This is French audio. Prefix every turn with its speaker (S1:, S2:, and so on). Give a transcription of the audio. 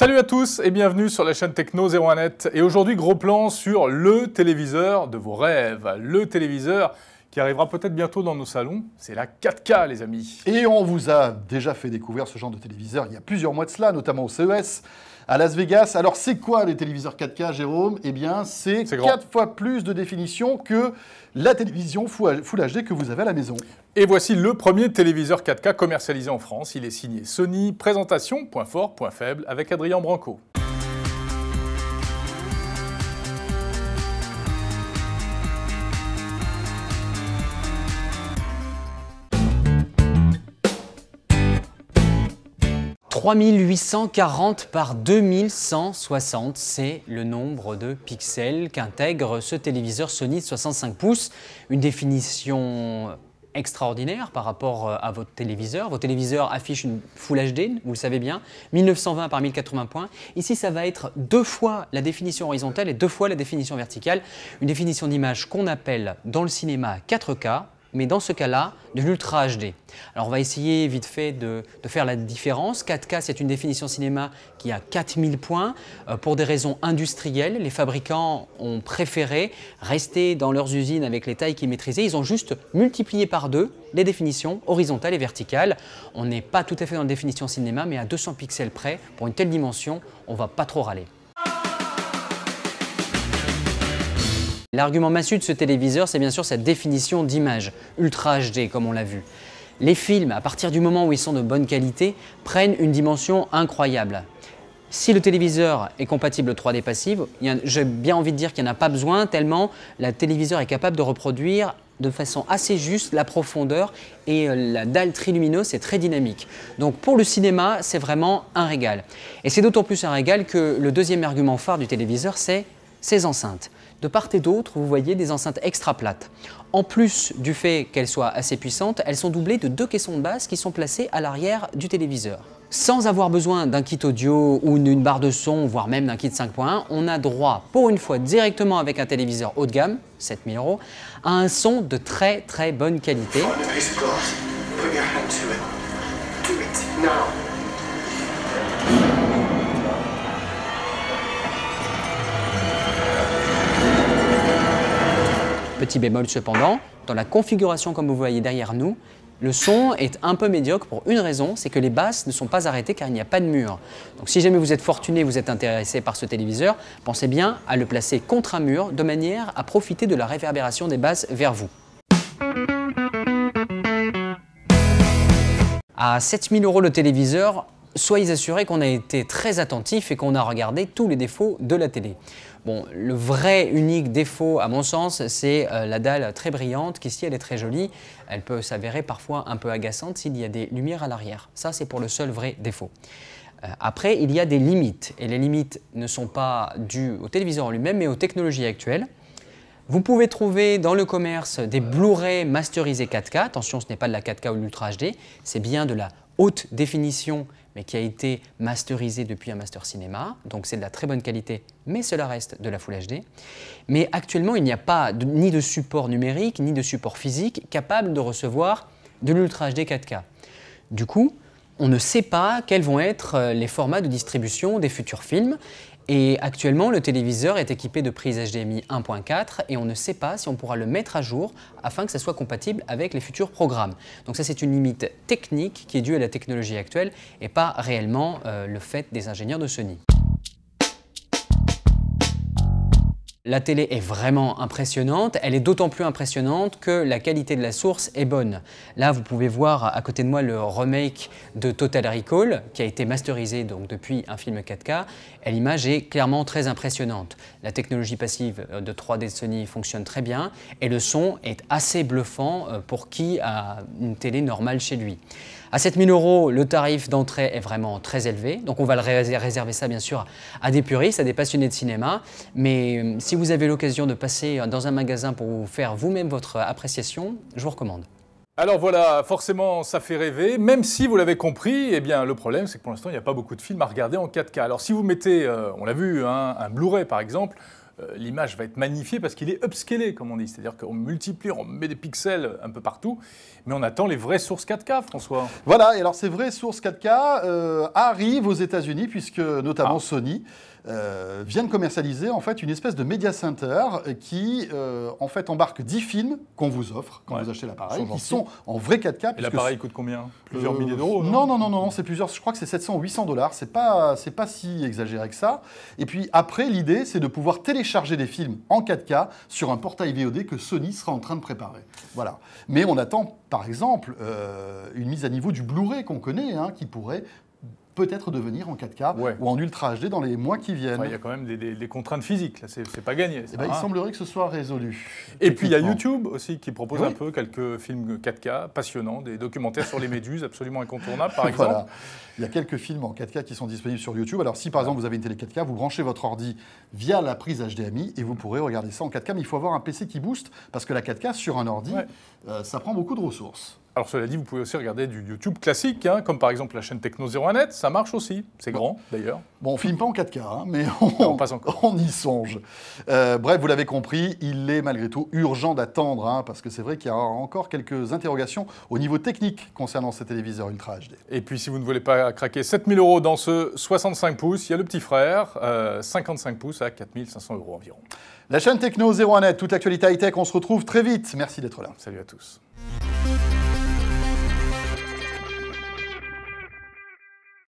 S1: Salut à tous et bienvenue sur la chaîne Techno 01net. Et aujourd'hui, gros plan sur le téléviseur de vos rêves. Le téléviseur
S2: qui arrivera peut-être bientôt dans nos salons, c'est la 4K, les amis. Et on vous a déjà fait découvrir ce genre de téléviseur il y a plusieurs mois de cela, notamment au CES à Las Vegas. Alors, c'est quoi les téléviseurs 4K, Jérôme Eh bien, c'est quatre fois plus de définition que la télévision Full HD que vous avez à la maison. Et voici le premier téléviseur 4K commercialisé en France.
S1: Il est signé Sony. Présentation, point fort, point faible, avec Adrien Branco.
S3: 3840 par 2160, c'est le nombre de pixels qu'intègre ce téléviseur Sony de 65 pouces. Une définition extraordinaire par rapport euh, à votre téléviseur. Vos téléviseurs affiche une Full HD, vous le savez bien, 1920 par 1080 points. Ici, ça va être deux fois la définition horizontale et deux fois la définition verticale. Une définition d'image qu'on appelle dans le cinéma 4K, mais dans ce cas-là, de l'Ultra HD. Alors on va essayer vite fait de, faire la différence. 4K, c'est une définition cinéma qui a 4000 points. Euh, pour des raisons industrielles, les fabricants ont préféré rester dans leurs usines avec les tailles qu'ils maîtrisaient. Ils ont juste multiplié par deux les définitions horizontales et verticales. On n'est pas tout à fait dans la définition cinéma, mais à 200 pixels près, pour une telle dimension, on ne va pas trop râler. L'argument massu de ce téléviseur, c'est bien sûr sa définition d'image, ultra HD comme on l'a vu. Les films, à partir du moment où ils sont de bonne qualité, prennent une dimension incroyable. Si le téléviseur est compatible 3D passive, j'ai bien envie de dire qu'il n'y en a pas besoin tellement le téléviseur est capable de reproduire de façon assez juste la profondeur et euh, la dalle trilumineuse est très dynamique. Donc pour le cinéma, c'est vraiment un régal. Et c'est d'autant plus un régal que le deuxième argument phare du téléviseur, c'est ses enceintes de part et d'autre, vous voyez des enceintes extra plates. En plus du fait qu'elles soient assez puissantes, elles sont doublées de deux caissons de basse qui sont placés à l'arrière du téléviseur. Sans avoir besoin d'un kit audio ou d'une barre de son, voire même d'un kit 5.1, on a droit, pour une fois directement avec un téléviseur haut de gamme, 7000 euros, à un son de très très bonne qualité. Petit bémol cependant, dans la configuration comme vous voyez derrière nous, le son est un peu médiocre pour une raison, c'est que les basses ne sont pas arrêtées car il n'y a pas de mur. Donc si jamais vous êtes fortuné, vous êtes intéressé par ce téléviseur, pensez bien à le placer contre un mur de manière à profiter de la réverbération des basses vers vous. À 7000 euros le téléviseur, soyez assurés qu'on a été très attentif et qu'on a regardé tous les défauts de la télé. Bon, le vrai unique défaut, à mon sens, c'est euh, la dalle très brillante, qui si elle est très jolie, elle peut s'avérer parfois un peu agaçante s'il y a des lumières à l'arrière. Ça, c'est pour le seul vrai défaut. Euh, après, il y a des limites, et les limites ne sont pas dues au téléviseur en lui-même, mais aux technologies actuelles. Vous pouvez trouver dans le commerce des Blu-ray masterisés 4K. Attention, ce n'est pas de la 4K ou de l'Ultra HD, c'est bien de la haute définition, mais qui a été masterisée depuis un Master Cinéma. Donc c'est de la très bonne qualité, mais cela reste de la Full HD. Mais actuellement, il n'y a pas ni de support numérique, ni de support physique capable de recevoir de l'Ultra HD 4K. Du coup, on ne sait pas quels vont être euh, les formats de distribution des futurs films et actuellement, le téléviseur est équipé de prises HDMI 1.4 et on ne sait pas si on pourra le mettre à jour afin que ça soit compatible avec les futurs programmes. Donc ça, c'est une limite technique qui est due à la technologie actuelle et pas réellement euh, le fait des ingénieurs de Sony. La télé est vraiment impressionnante, elle est d'autant plus impressionnante que la qualité de la source est bonne. Là, vous pouvez voir à côté de moi le remake de Total Recall, qui a été masterisé donc depuis un film 4K, l'image est clairement très impressionnante. La technologie passive euh, de 3D Sony fonctionne très bien, et le son est assez bluffant euh, pour qui a une télé normale chez lui. À 7000 euros, le tarif d'entrée est vraiment très élevé, donc on va le réserver ça bien sûr à des puristes, à des passionnés de cinéma. Mais euh, si vous avez l'occasion de passer euh, dans un magasin pour vous faire vous-même votre appréciation, je vous recommande.
S1: Alors voilà, forcément, ça fait rêver. Même si vous l'avez compris, eh bien, le problème, c'est que pour l'instant, il n'y a pas beaucoup de films à regarder en 4K. Alors si vous mettez, euh, on l'a vu, hein, un Blu-ray par exemple, euh, l'image va être magnifiée parce qu'il est upscalé, comme on dit. C'est-à-dire qu'on multiplie, on met des pixels un peu partout, mais on attend les vraies sources 4K, François.
S2: Voilà, et alors ces vraies sources 4K euh, arrivent aux États-Unis, puisque notamment ah. Sony euh, viennent commercialiser en fait une espèce de media center qui euh, en fait embarque 10 films qu'on vous offre quand vous achetez l'appareil, qui sont en vrai 4K. Et l'appareil coûte combien Plusieurs euh, milliers d'euros non, non, non, non, c'est plusieurs. Je crois que c'est 700 ou 800 dollars. C'est pas, pas si exagéré que ça. Et puis après, l'idée, c'est de pouvoir télécharger des films en 4K sur un portail VOD que Sony sera en train de préparer. Voilà. Mais on attend, par exemple, une mise à niveau du Blu-ray qu'on connaît, hein, qui pourrait peut-être devenir en 4K ou en Ultra HD dans les mois qui viennent. Il y a
S1: quand même des, contraintes physiques, là, c'est pas gagné. Eh ben, Il ah.
S2: semblerait que ce soit résolu. Et puis il y a YouTube aussi qui
S1: propose eh un peu quelques films 4K passionnants, des documentaires sur les méduses absolument incontournables par exemple.
S2: Il y a quelques films en 4K qui sont disponibles sur YouTube. Alors si par exemple vous avez une télé 4K, vous branchez votre ordi via la prise HDMI et vous pourrez regarder ça en 4K, mais il faut avoir un PC qui booste parce que la 4K sur un ordi, euh, ça prend beaucoup de ressources.
S1: Alors cela dit, vous pouvez aussi regarder du YouTube classique, hein, comme par exemple la chaîne Techno01net, ça marche aussi, c'est grand d'ailleurs.
S2: Bon, on filme pas en 4K, hein, mais ah, on, encore. on, y songe. Euh, bref, vous l'avez compris, il est malgré tout urgent d'attendre, hein, parce que c'est vrai qu'il y a encore quelques interrogations au niveau technique concernant ces téléviseurs Ultra HD. Et puis si vous
S1: ne voulez pas craquer 7000 euros dans ce 65 pouces, il y a le petit frère, 55 euh, pouces
S2: à 4500 euros environ. La chaîne Techno01net, toute l'actualité high-tech, on se retrouve très vite. Merci d'être là. Salut à tous.